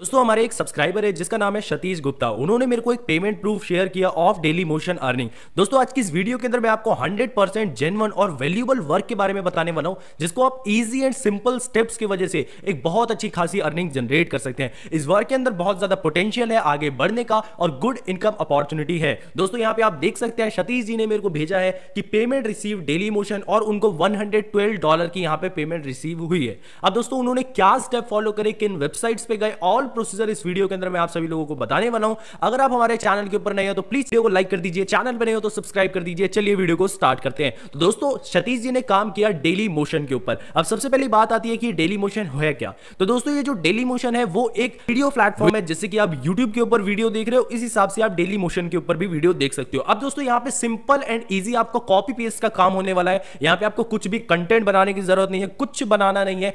दोस्तों हमारे एक सब्सक्राइबर है जिसका नाम है सतीश गुप्ता उन्होंने मेरे को एक पेमेंट प्रूफ शेयर किया ऑफ डेली मोशन अर्निंग दोस्तों आज की इस वीडियो के अंदर मैं आपको 100% परसेंट जेनवन और वैल्यूबल वर्क के बारे में बताने वाला हूं जिसको आप इजी एंड सिंपल स्टेप्स की वजह से एक बहुत अच्छी खासी अर्निंग जनरेट कर सकते हैं इस वर्क के अंदर बहुत ज्यादा पोटेंशियल है आगे बढ़ने का और गुड इनकम अपॉर्चुनिटी है दोस्तों यहाँ पे आप देख सकते हैं सतीश जी ने मेरे को भेजा है कि पेमेंट रिसीव डेली मोशन और उनको वन डॉलर की यहाँ पे पेमेंट रिसीव हुई है अब दोस्तों उन्होंने क्या स्टेप फॉलो करे किन वेबसाइट्स पे गए ऑल ऑन प्रोसीजर इस वीडियो के अंदर मैं आप सभी लोगों को बताने वाला हूं अगर आप हमारे चैनल के ऊपर नए हो तो प्लीज वीडियो को लाइक कर दीजिए चैनल पर नहीं हो तो सब्सक्राइब कर दीजिए चलिए वीडियो को स्टार्ट करते हैं तो दोस्तों सतीश जी ने काम किया डेली मोशन के ऊपर अब सबसे पहली बात आती है कि डेली मोशन है क्या तो दोस्तों ये जो डेली मोशन है वो एक वीडियो प्लेटफॉर्म है जैसे कि आप यूट्यूब के ऊपर वीडियो देख रहे हो इस हिसाब से आप डेली मोशन के ऊपर भी वीडियो देख सकते हो अब दोस्तों यहाँ पे सिंपल एंड ईजी आपको कॉपी पेस्ट का काम होने वाला है यहाँ पे आपको कुछ भी कंटेंट बनाने की जरूरत नहीं है कुछ बनाना नहीं है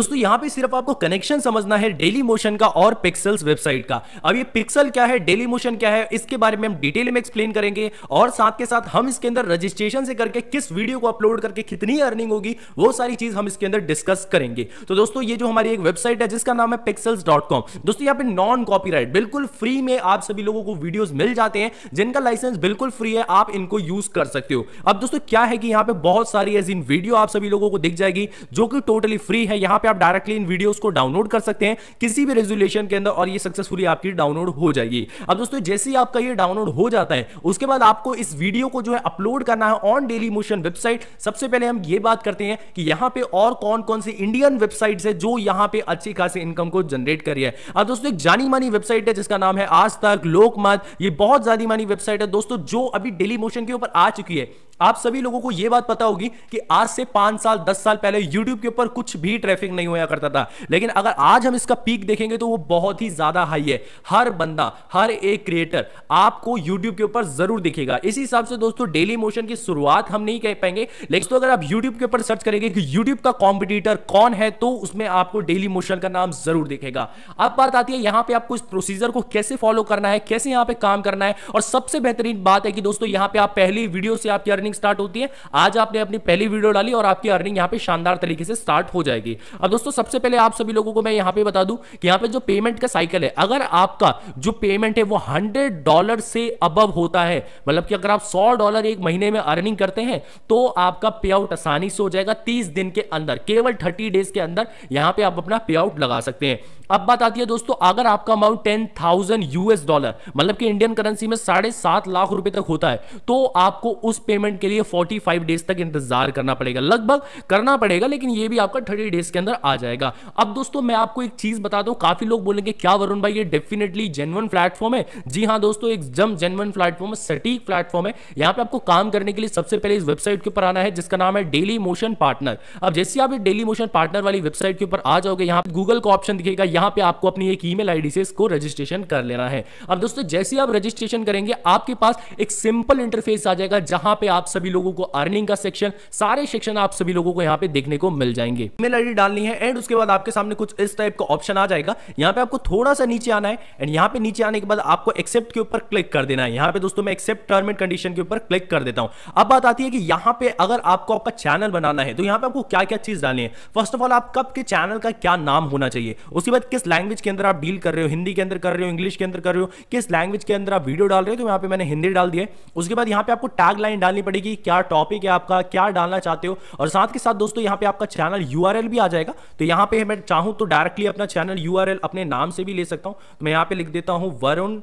दोस्तों यहाँ पे सिर्फ आपको कनेक्शन समझना है डेली मोशन का और पिक्सल्स वेबसाइट का अब ये पिक्सल क्या है डेली मोशन क्या है इसके बारे में हम डिटेल में एक्सप्लेन करेंगे और साथ के साथ हम इसके अंदर रजिस्ट्रेशन से करके किस वीडियो को अपलोड करके कितनी अर्निंग होगी वो सारी चीज हम इसके अंदर डिस्कस करेंगे तो दोस्तों ये जो हमारी एक वेबसाइट है जिसका नाम है पिक्सल्स दोस्तों यहाँ पे नॉन कॉपी बिल्कुल फ्री में आप सभी लोगों को वीडियोस मिल जाते हैं जिनका लाइसेंस बिल्कुल फ्री है आप इनको यूज कर सकते हो अब दोस्तों क्या है कि यहाँ पे बहुत सारी ऐसी वीडियो आप सभी लोगों को दिख जाएगी जो कि टोटली फ्री है यहाँ पे आप डायरेक्टली इन वीडियोस को डाउनलोड कर सकते हैं किसी भी रेजोल्यूशन सिमुलेशन के अंदर और ये सक्सेसफुली आपकी डाउनलोड हो जाएगी अब दोस्तों जैसे ही आपका ये डाउनलोड हो जाता है उसके बाद आपको इस वीडियो को जो है अपलोड करना है ऑन डेली मोशन वेबसाइट सबसे पहले हम ये बात करते हैं कि यहाँ पे और कौन कौन सी इंडियन वेबसाइट है जो यहाँ पे अच्छी खासी इनकम को जनरेट करी है अब दोस्तों एक जानी मानी वेबसाइट है जिसका नाम है आज तक लोकमत ये बहुत जानी मानी वेबसाइट है दोस्तों जो अभी डेली मोशन के ऊपर आ चुकी है आप सभी लोगों को यह बात पता होगी कि आज से पांच साल दस साल पहले यूट्यूब के ऊपर कुछ भी ट्रैफिक नहीं होया करता था लेकिन अगर आज हम इसका पीक देखेंगे तो वो बहुत ही ज्यादा हाई है हर बंदा हर एक क्रिएटर आपको यूट्यूब के ऊपर जरूर दिखेगा इसी हिसाब से दोस्तों डेली मोशन की शुरुआत हम नहीं कह पाएंगे लेकिन तो अगर आप यूट्यूब के ऊपर सर्च करेंगे कि यूट्यूब का कॉम्पिटिटर कौन है तो उसमें आपको डेली मोशन का नाम जरूर दिखेगा अब बात आती है यहां पर आपको इस प्रोसीजर को कैसे फॉलो करना है कैसे यहां पर काम करना है और सबसे बेहतरीन बात है कि दोस्तों यहां पर आप पहली वीडियो से आपकी अर्निंग अर्निंग स्टार्ट होती है आज आपने अपनी पहली वीडियो डाली और आपकी अर्निंग यहाँ पे शानदार तरीके से स्टार्ट हो जाएगी अब दोस्तों सबसे पहले आप सभी लोगों को मैं यहाँ पे बता दू कि यहाँ पे जो पेमेंट का साइकिल है अगर आपका जो पेमेंट है वो हंड्रेड डॉलर से अबव होता है मतलब कि अगर आप सौ डॉलर एक महीने में अर्निंग करते हैं तो आपका पे आउट आसानी से हो जाएगा तीस दिन के अंदर केवल थर्टी डेज के अंदर यहाँ पे आप अपना पे आउट लगा सकते हैं अब बात आती है दोस्तों अगर आपका amount ten thousand US dollar मतलब कि इंडियन करेंसी में साढ़े सात लाख रुपए तक होता है तो आपको उस पेमेंट के लिए 45 डेज तक इंतजार करना पड़ेगा लगभग करना पड़ेगा लेकिन ये भी आपका 30 डेज के अंदर आ जाएगा अब दोस्तों मैं आपको एक चीज बता दूं काफी लोग बोलेंगे क्या वरुण भाई ये डेफिनेटली जेनवन प्लेटफॉर्म है जी हाँ दोस्तों एक जम जेनवन प्लेटफॉर्म सटीक प्लेटफॉर्म है यहाँ पे आपको काम करने के लिए सबसे पहले इस वेबसाइट के ऊपर आना है जिसका नाम है डेली मोशन पार्टनर अब जैसे आप डेली मोशन पार्टनर वाली वेबसाइट के ऊपर आ जाओगे यहाँ गूगल का ऑप्शन दिखेगा यहाँ पे आपको अपनी एक ई मेल से इसको रजिस्ट्रेशन कर लेना है अब दोस्तों जैसे आप रजिस्ट्रेशन करेंगे आपके पास एक सिंपल इंटरफेस आ जाएगा जहां पे आप आप सभी लोगों को अर्निंग का सेक्शन सारे सेक्शन आप सभी लोगों को यहाँ पे देखने को मिल जाएंगे मेल आई डालनी है एंड उसके बाद आपके सामने कुछ इस टाइप का ऑप्शन आ जाएगा यहाँ पे आपको थोड़ा सा नीचे आना है एंड यहाँ पे नीचे आने के बाद आपको एक्सेप्ट के ऊपर क्लिक कर देना है यहाँ पे दोस्तों मैं एक्सेप्ट टर्म एंड कंडीशन के ऊपर क्लिक कर देता हूँ अब बात आती है कि यहाँ पे अगर आपको आपका चैनल बनाना है तो यहाँ पे आपको क्या क्या चीज डालनी है फर्स्ट ऑफ ऑल आप कब के चैनल का क्या नाम होना चाहिए उसके बाद किस लैंग्वेज के अंदर आप डील कर रहे हो हिंदी के अंदर कर रहे हो इंग्लिश के अंदर कर रहे हो किस लैंग्वेज के अंदर आप वीडियो डाल रहे हो तो यहाँ पे मैंने हिंदी डाल दिया उसके बाद यहाँ पे आपको टैग लाइन डालनी पड़ेगी क्या टॉपिक है आपका क्या डालना चाहते हो और साथ के साथ दोस्तों यहाँ पे आपका चैनल यू भी आ जाएगा तो यहाँ पे मैं चाहूँ तो डायरेक्टली अपना चैनल यू अपने नाम से भी ले सकता हूँ तो मैं यहाँ पे लिख देता हूँ वरुण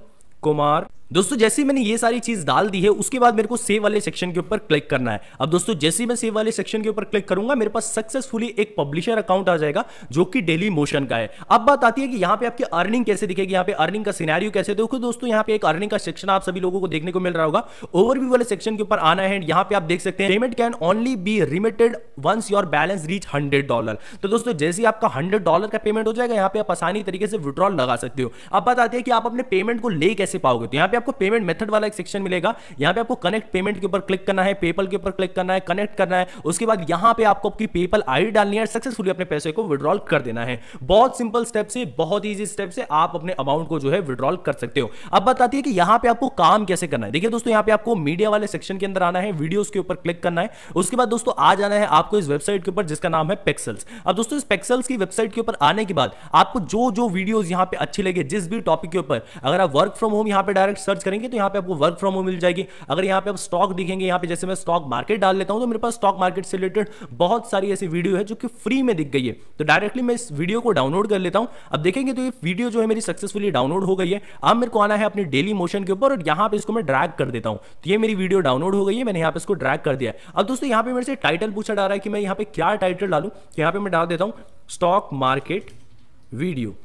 कुमार दोस्तों जैसे ही मैंने ये सारी चीज डाल दी है उसके बाद मेरे को सेव वाले सेक्शन के ऊपर क्लिक करना है अब दोस्तों जैसे ही मैं सेव वाले सेक्शन के ऊपर क्लिक करूंगा मेरे पास सक्सेसफुली एक पब्लिशर अकाउंट आ जाएगा जो कि डेली मोशन का है अब बात आती है कि यहाँ पे आपकी अर्निंग कैसे दिखेगी यहाँ पे अर्निंग का सिनेरियो कैसे देखो दोस्तों यहाँ पे एक अर्निंग का सेक्शन आप सभी लोगों को देखने को मिल रहा होगा ओवरव्यू वाले सेक्शन के ऊपर आना है यहाँ पे आप देख सकते हैं payment can only be remitted once your balance reach hundred dollar तो दोस्तों जैसे आपका हंड्रेड डॉलर का पेमेंट हो जाएगा यहाँ पे आप आसानी तरीके से विड्रॉल लगा सकते हो अब बात आती है कि आप अपने पेमेंट को ले कैसे पाओगे तो यहाँ पे आपको पेमेंट मेथड वाला एक सेक्शन मिलेगा यहाँ पे आपको कनेक्ट पेमेंट के ऊपर क्लिक करना है पेपल के ऊपर क्लिक करना है कनेक्ट करना है उसके बाद यहाँ पे आपको आपकी पेपल आईडी डालनी है सक्सेसफुली अपने पैसे को विड्रॉल कर देना है बहुत सिंपल स्टेप से बहुत ईजी स्टेप से आप अपने अमाउंट को जो है विड्रॉल कर सकते हो अब बताती है कि यहाँ पे आपको काम कैसे करना है देखिए दोस्तों यहाँ पे आपको मीडिया वाले सेक्शन के अंदर आना है वीडियोस के ऊपर क्लिक करना है उसके बाद दोस्तों आ जाना है आपको इस वेबसाइट के ऊपर जिसका नाम है पेक्सल्स अब दोस्तों इस पेक्सल्स की वेबसाइट के ऊपर आने के बाद आपको जो जो वीडियोस यहाँ पे अच्छी लगे जिस भी टॉपिक के ऊपर अगर आप वर्क फ्रॉम होम यहाँ पे डायरेक्ट सर्च करेंगे तो यहाँ पे आपको वर्क फ्रॉम होम मिल जाएगी अगर यहाँ पे आप स्टॉक दिखेंगे यहाँ पे जैसे मैं स्टॉक मार्केट डाल लेता हूँ तो मेरे पास स्टॉक मार्केट से रिलेटेड बहुत सारी ऐसी वीडियो है जो कि फ्री में दिख गई है तो डायरेक्टली मैं इस वीडियो को डाउनलोड कर लेता हूँ अब देखेंगे तो ये वीडियो जो है मेरी सक्सेसफुली डाउनलोड हो गई है अब मेरे को आना है अपने डेली मोशन के ऊपर और यहाँ पे इसको मैं ड्रैग कर देता हूँ तो ये मेरी वीडियो डाउनलोड हो गई है मैंने यहाँ पे इसको ड्रैग कर दिया अब दोस्तों यहाँ पे मेरे से टाइटल पूछा जा रहा है कि मैं यहाँ पे क्या टाइटल डालू तो यहाँ पे मैं डाल देता हूँ स्टॉक मार्केट वीडियो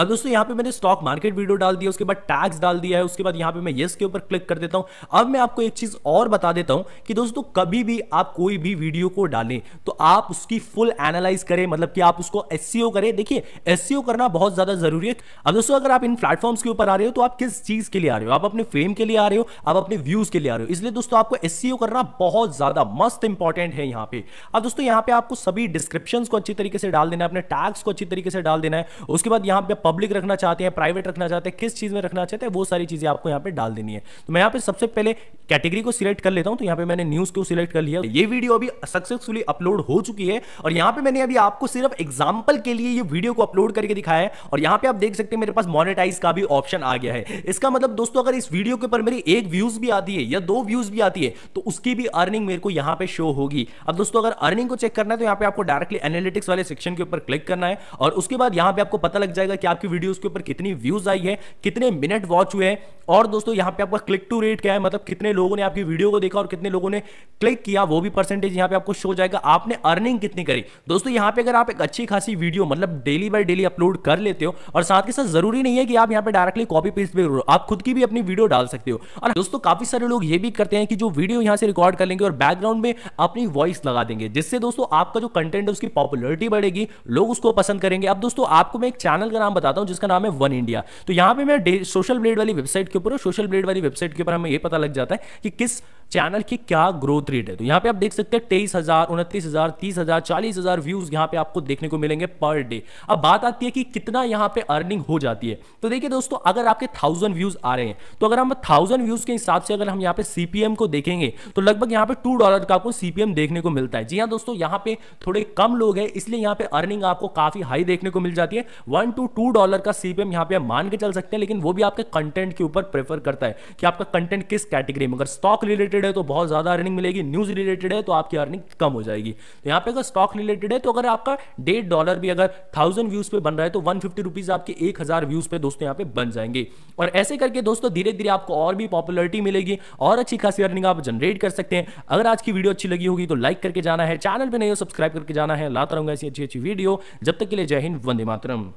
अब दोस्तों यहां पे मैंने स्टॉक मार्केट वीडियो डाल दिया उसके बाद टैक्स डाल दिया है उसके बाद यहां पे मैं यस के ऊपर क्लिक कर देता हूं अब मैं आपको एक चीज और बता देता हूं कि दोस्तों कभी भी आप कोई भी वीडियो को डालें तो आप उसकी फुल एनालाइज करें मतलब कि आप उसको एस e करें देखिए एस e करना बहुत ज्यादा जरूरी है अब दोस्तों अगर आप इन प्लेटफॉर्म्स के ऊपर आ रहे हो तो आप किस चीज के लिए आ रहे हो आप अपने फेम के लिए आ रहे हो आप अपने व्यूज के लिए आ रहे हो इसलिए दोस्तों आपको एस e करना बहुत ज्यादा मस्त इंपॉर्टेंट है यहाँ पे अब दोस्तों यहाँ पे आपको सभी डिस्क्रिप्शन को अच्छी तरीके से डाल देना है अपने टैक्स को अच्छी तरीके से डाल देना है उसके बाद यहाँ पे पब्लिक रखना चाहते हैं प्राइवेट रखना चाहते हैं किस चीज़ में रखना चाहते हैं वो सारी चीज़ें आपको यहाँ पे डाल देनी है तो मैं यहाँ पे सबसे पहले कैटेगरी को सिलेक्ट कर लेता हूँ तो यहाँ पे मैंने न्यूज़ को सिलेक्ट कर लिया ये वीडियो अभी सक्सेसफुली अपलोड हो चुकी है और यहाँ पे मैंने अभी आपको सिर्फ एग्जाम्पल के लिए ये वीडियो को अपलोड करके दिखाया है और यहाँ पे आप देख सकते हैं मेरे पास मोनिटाइज का भी ऑप्शन आ गया है इसका मतलब दोस्तों अगर इस वीडियो के ऊपर मेरी एक व्यूज भी आती है या दो व्यूज भी आती है तो उसकी भी अर्निंग मेरे को यहाँ पे शो होगी अब दोस्तों अगर अर्निंग को चेक करना है तो यहाँ पे आपको डायरेक्टली एनालिटिक्स वाले सेक्शन के ऊपर क्लिक करना है और उसके बाद यहाँ पे आपको पता लग जाएगा कि आप आपकी वीडियोस के ऊपर कितनी व्यूज आई है कितने मिनट वॉच हुए हैं और दोस्तों यहाँ पे आपका क्लिक टू रेट क्या है मतलब कितने लोगों ने आपकी वीडियो को देखा और कितने लोगों ने क्लिक किया वो भी परसेंटेज यहाँ पे आपको शो जाएगा आपने अर्निंग कितनी करी दोस्तों यहाँ पे अगर आप एक अच्छी खासी वीडियो मतलब डेली बाय डेली अपलोड कर लेते हो और साथ के साथ जरूरी नहीं है कि आप यहाँ पे डायरेक्टली कॉपी पेस्ट भी करो आप खुद की भी अपनी वीडियो डाल सकते हो और दोस्तों काफी सारे लोग ये भी करते हैं कि जो वीडियो यहाँ से रिकॉर्ड कर लेंगे और बैकग्राउंड में अपनी वॉइस लगा देंगे जिससे दोस्तों आपका जो कंटेंट है उसकी पॉपुलरिटी बढ़ेगी लोग उसको पसंद करेंगे अब दोस्तों आपको मैं एक चैनल का नाम बताता हूँ जिसका नाम है वन इंडिया तो यहाँ पे मैं सोशल ब्लेड वाली वेबसाइट के ऊपर सोशल ब्लेड वाली वेबसाइट के ऊपर हमें ये पता लग जाता है कि किस चैनल की क्या ग्रोथ रेट है तो यहाँ पे आप देख सकते हैं तेईस हजार उनतीस हजार तीस हजार चालीस हजार व्यूज यहाँ पे आपको देखने को मिलेंगे पर डे अब बात आती है कि कितना यहाँ पे अर्निंग हो जाती है तो देखिए दोस्तों अगर आपके थाउजेंड व्यूज आ रहे हैं तो अगर हम थाउजेंड व्यूज के हिसाब से अगर हम यहाँ पे सीपीएम को देखेंगे तो लगभग यहाँ पे टू डॉलर का आपको सीपीएम देखने को मिलता है जी हाँ दोस्तों यहाँ पे थोड़े कम लोग हैं इसलिए यहाँ पे अर्निंग आपको काफी हाई देखने को मिल जाती है वन टू टू डॉलर का सीपीएम यहाँ पे आप मान के चल सकते हैं लेकिन वो भी आपके कंटेंट के ऊपर प्रेफर करता है कि आपका कंटेंट किस कैटेगरी में अगर स्टॉक रिलेटेड रिलेटेड है तो बहुत ज़्यादा अर्निंग मिलेगी न्यूज़ रिलेटेड है तो आपकी अर्निंग कम हो जाएगी तो यहाँ पे अगर स्टॉक रिलेटेड है तो अगर आपका डेढ़ डॉलर भी अगर थाउजेंड व्यूज़ पे बन रहा है तो वन फिफ्टी आपके एक हज़ार व्यूज़ पे दोस्तों यहाँ पे बन जाएंगे और ऐसे करके दोस्तों धीरे धीरे आपको और भी पॉपुलरिटी मिलेगी और अच्छी खासी अर्निंग आप जनरेट कर सकते हैं अगर आज की वीडियो अच्छी लगी होगी तो लाइक करके जाना है चैनल पर नहीं हो सब्सक्राइब करके जाना है लाता रहूंगा ऐसी अच्छी अच्छी वीडियो जब तक के लिए जय हिंद वंदे मातरम